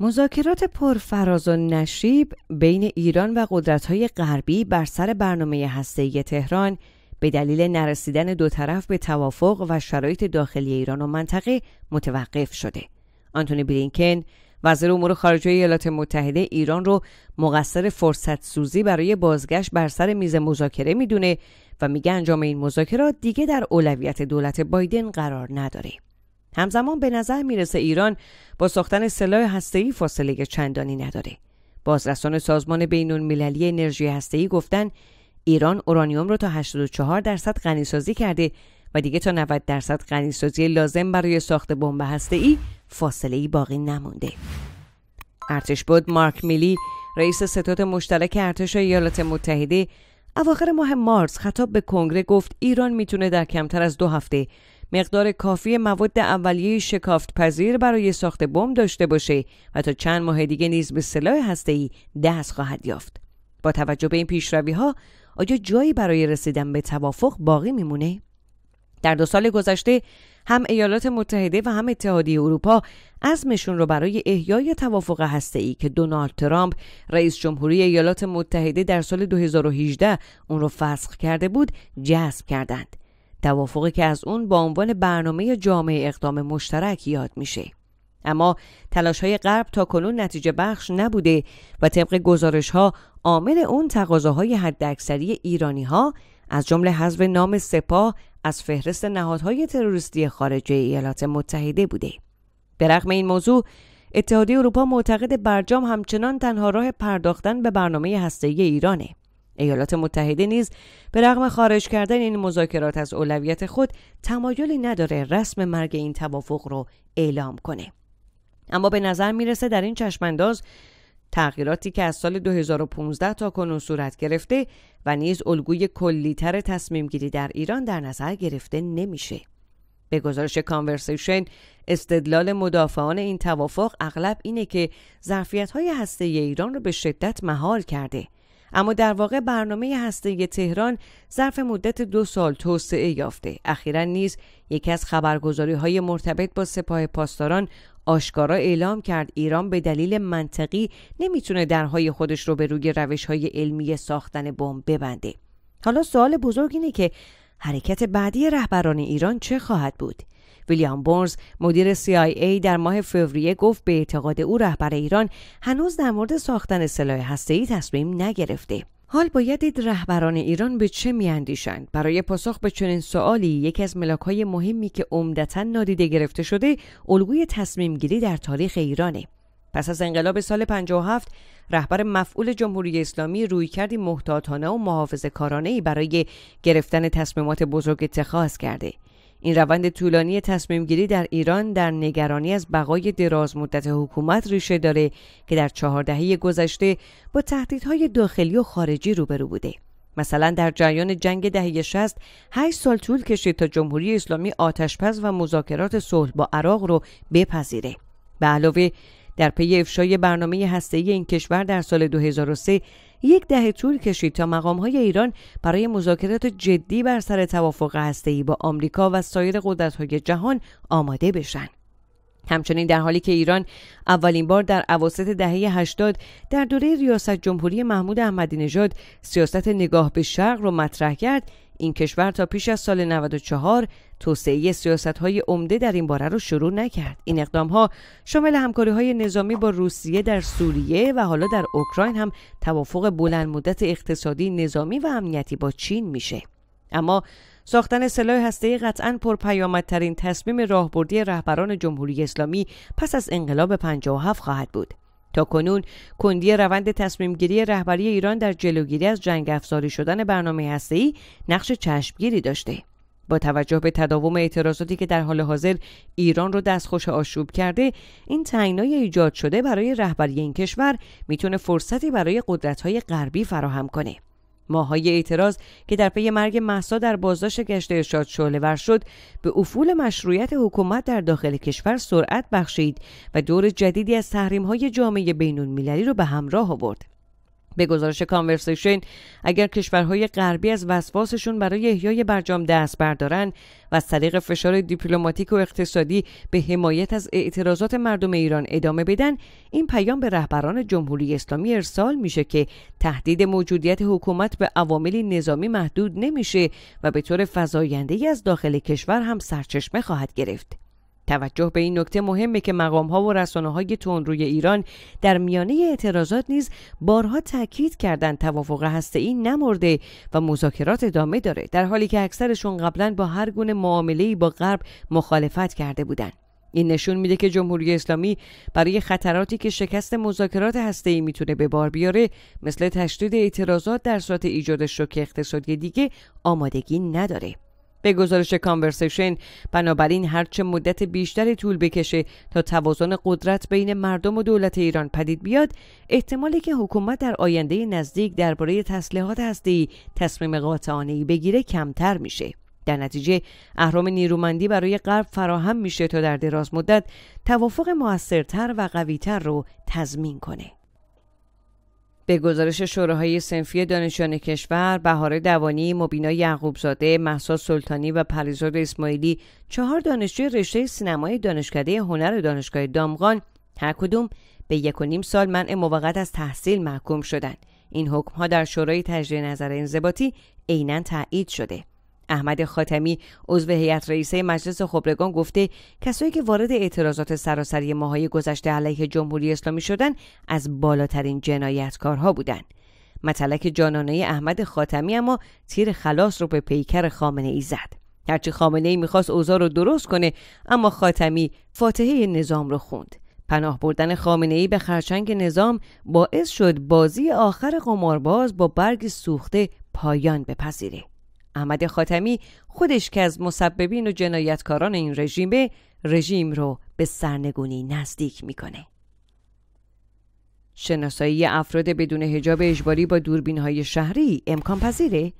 مذاکرات پرفراز و نشیب بین ایران و قدرت‌های غربی بر سر برنامه هسته‌ای تهران به دلیل نرسیدن دو طرف به توافق و شرایط داخلی ایران و منطقه متوقف شده. آنتونی بلینکن وزیر امور خارجه ایالات متحده ایران رو مقصر فرصت سوزی برای بازگشت بر سر میز مذاکره میدونه و میگه انجام این مذاکرات دیگه در اولویت دولت بایدن قرار نداره. همزمان به نظر میرسه ایران با ساختن سلاح هسته‌ای فاصله چندانی نداره. بازرسان سازمان مللی انرژی هسته‌ای گفتن ایران اورانیوم رو تا 84 درصد غنیسازی کرده و دیگه تا 90 درصد غنیسازی لازم برای ساخت بمب هسته‌ای فاصله ای باقی نمونده. ارتش بود مارک میلی رئیس ستاد مشترک ارتش ایالات متحده اواخر ماه مارس خطاب به کنگره گفت ایران میتونه در کمتر از دو هفته مقدار کافی مواد اولیه شکافت پذیر برای ساخت بمب داشته باشه و تا چند ماه دیگه نیز به سلاح ای دست خواهد یافت با توجه به این پیشروی ها آیا جایی برای رسیدن به توافق باقی میمونه در دو سال گذشته هم ایالات متحده و هم اتحادیه اروپا عزمشون رو برای احیای توافق ای که دونالد ترامپ رئیس جمهوری ایالات متحده در سال 2018 اون رو فسخ کرده بود جذب کردند توافقی که از اون با عنوان برنامه جامعه اقدام مشترک یاد میشه اما تلاش های غرب تا کنون نتیجه بخش نبوده و طبق گزارش ها عامل اون تقاضاهای حداکثری ایرانی ها از جمله حذف نام سپاه از فهرست نهادهای تروریستی خارجه ایالات متحده بوده. به رغم این موضوع اتحادیه اروپا معتقد برجام همچنان تنها راه پرداختن به برنامه هسته‌ای ایرانه. ایالات متحده نیز به رغم خارج کردن این مذاکرات از اولویت خود تمایلی نداره رسم مرگ این توافق رو اعلام کنه اما به نظر میرسه در این چشمانداز تغییراتی که از سال 2015 تا کنون صورت گرفته و نیز الگوی کلیتر تصمیم گیری در ایران در نظر گرفته نمیشه. به گزارش کانورسیشن استدلال مدافعان این توافق اغلب اینه که ظرفیت های هسته ایران رو به شدت مهار کرده اما در واقع برنامه هسته تهران ظرف مدت دو سال توسعه یافته اخیرا نیز یکی از خبرگزاری های مرتبط با سپاه پاسداران آشکارا اعلام کرد ایران به دلیل منطقی نمیتونه درهای خودش رو به روی روش های علمی ساختن بمب ببنده حالا سوال بزرگ اینه که حرکت بعدی رهبران ایران چه خواهد بود ویلیام بورنز مدیر CIA در ماه فوریه گفت به اعتقاد او رهبر ایران هنوز در مورد ساختن سلاح هسته‌ای تصمیم نگرفته. حال باید دید رهبران ایران به چه میاندیشند برای پاسخ به چنین سوالی یکی از های مهمی که عمدتا نادیده گرفته شده الگوی تصمیم گیری در تاریخ ایرانه پس از انقلاب سال 57 رهبر مفعول جمهوری اسلامی روی کردی محتاطانه و محافظ کارانه برای گرفتن تصمیمات بزرگ اتخاذ کرده این روند طولانی تصمیم گیری در ایران در نگرانی از بقای دراز مدت حکومت ریشه داره که در چهار دهه گذشته با تهدیدهای داخلی و خارجی روبرو بوده. مثلا در جریان جنگ دهه 60 8 سال طول کشید تا جمهوری اسلامی آتشپز و مذاکرات صلح با عراق رو بپذیره. به علاوه در پی افشای برنامه هسته‌ای این کشور در سال 2003 یک دهه طول کشید تا های ایران برای مذاکرات جدی بر سر توافق هسته‌ای با آمریکا و سایر های جهان آماده بشن. همچنین در حالی که ایران اولین بار در اواسط دهه 80 در دوره ریاست جمهوری محمود احمدی نژاد سیاست نگاه به شرق را مطرح کرد، این کشور تا پیش از سال 94 توسعه سیاست های عمده در این باره رو شروع نکرد این اقدام ها شامل همکاری های نظامی با روسیه در سوریه و حالا در اوکراین هم توافق بلند مدت اقتصادی نظامی و امنیتی با چین میشه اما ساختن سلاح هسته‌ای قطعا پرپیامدترین تصمیم راهبردی رهبران جمهوری اسلامی پس از انقلاب 57 خواهد بود تا کنون کندی روند گیری رهبری ایران در جلوگیری از جنگ افزاری شدن برنامه هسته‌ای نقش چشمگیری داشته با توجه به تداوم اعتراضاتی که در حال حاضر ایران رو دستخوش آشوب کرده این تنگنای ایجاد شده برای رهبری این کشور میتونه فرصتی برای قدرت‌های غربی فراهم کنه ماهای اعتراض که در پی مرگ محسا در بازداشت گشت ارشاد ور شد به افول مشروعیت حکومت در داخل کشور سرعت بخشید و دور جدیدی از های جامعه بین‌المللی را به همراه آورد. به گزارش کانورسیشن اگر کشورهای غربی از وسواسشون برای احیای برجام دست بردارن و از طریق فشار دیپلماتیک و اقتصادی به حمایت از اعتراضات مردم ایران ادامه بدن این پیام به رهبران جمهوری اسلامی ارسال میشه که تهدید موجودیت حکومت به عوامل نظامی محدود نمیشه و به طور فزاینده از داخل کشور هم سرچشمه خواهد گرفت توجه به این نکته مهمه که مقام ها و رسانه های روی ایران در میانه اعتراضات نیز بارها تاکید کردن توافق هسته ای نمرده و مذاکرات ادامه داره در حالی که اکثرشون قبلا با هر گونه معامله با غرب مخالفت کرده بودند این نشون میده که جمهوری اسلامی برای خطراتی که شکست مذاکرات هسته ای میتونه به بار بیاره مثل تشدید اعتراضات در صورت ایجاد شوک اقتصادی دیگه آمادگی نداره به گزارش کانورسیشن بنابراین هرچه مدت بیشتری طول بکشه تا توازن قدرت بین مردم و دولت ایران پدید بیاد احتمالی که حکومت در آینده نزدیک درباره تسلیحات هستی تصمیم ای بگیره کمتر میشه در نتیجه اهرام نیرومندی برای غرب فراهم میشه تا در دراز مدت توافق موثرتر و قویتر رو تضمین کنه به گزارش شوراهای سنفی دانشجویان کشور بهار دوانی مبینا یعقوبزاده محسا سلطانی و پریزاد اسماعیلی چهار دانشجوی رشته سینمای دانشکده هنر دانشگاه دامغان هر کدوم به یک و نیم سال منع موقت از تحصیل محکوم شدند این حکم ها در شورای تجدید نظر انضباطی عینا تایید شده احمد خاتمی عضو هیئت رئیسه مجلس خبرگان گفته کسایی که وارد اعتراضات سراسری ماهای گذشته علیه جمهوری اسلامی شدن از بالاترین جنایتکارها بودند متلک جانانه احمد خاتمی اما تیر خلاص رو به پیکر خامنه ای زد هرچی خامنه ای میخواست اوضاع رو درست کنه اما خاتمی فاتحه نظام رو خوند پناه بردن خامنه ای به خرچنگ نظام باعث شد بازی آخر قمارباز با برگ سوخته پایان بپذیره احمد خاتمی خودش که از مسببین و جنایتکاران این رژیمه رژیم رو به سرنگونی نزدیک میکنه. شناسایی افراد بدون هجاب اجباری با دوربین های شهری امکان پذیره؟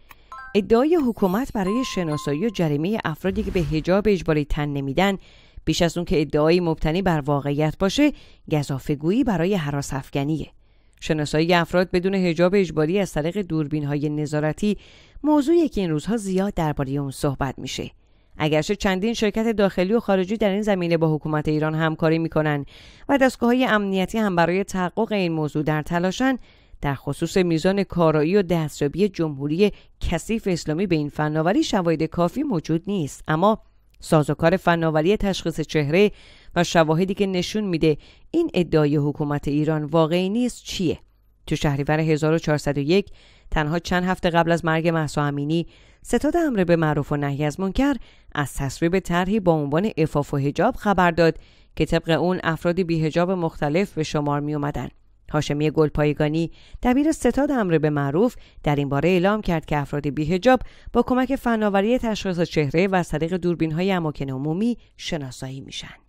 ادعای حکومت برای شناسایی و جریمه افرادی که به هجاب اجباری تن نمیدن بیش از اون که ادعای مبتنی بر واقعیت باشه گذافگویی برای حراس افغانیه. شناسایی افراد بدون هجاب اجباری از طریق دوربین های نظارتی موضوعی که این روزها زیاد درباره اون صحبت میشه اگرچه چندین شرکت داخلی و خارجی در این زمینه با حکومت ایران همکاری میکنن و دستگاه های امنیتی هم برای تحقق این موضوع در تلاشن در خصوص میزان کارایی و دستیابی جمهوری کثیف اسلامی به این فناوری شواهد کافی موجود نیست اما سازوکار فناوری تشخیص چهره و شواهدی که نشون میده این ادعای حکومت ایران واقعی نیست چیه تو شهریور 1401 تنها چند هفته قبل از مرگ محسا امینی ستاد امر به معروف و نهی از منکر از تصویب طرحی با عنوان افاف و حجاب خبر داد که طبق اون افرادی بیهجاب مختلف به شمار می اومدن. هاشمی گلپایگانی دبیر ستاد امر به معروف در این باره اعلام کرد که افراد بیهجاب با کمک فناوری تشخیص چهره و از طریق دوربین های عمومی شناسایی میشن.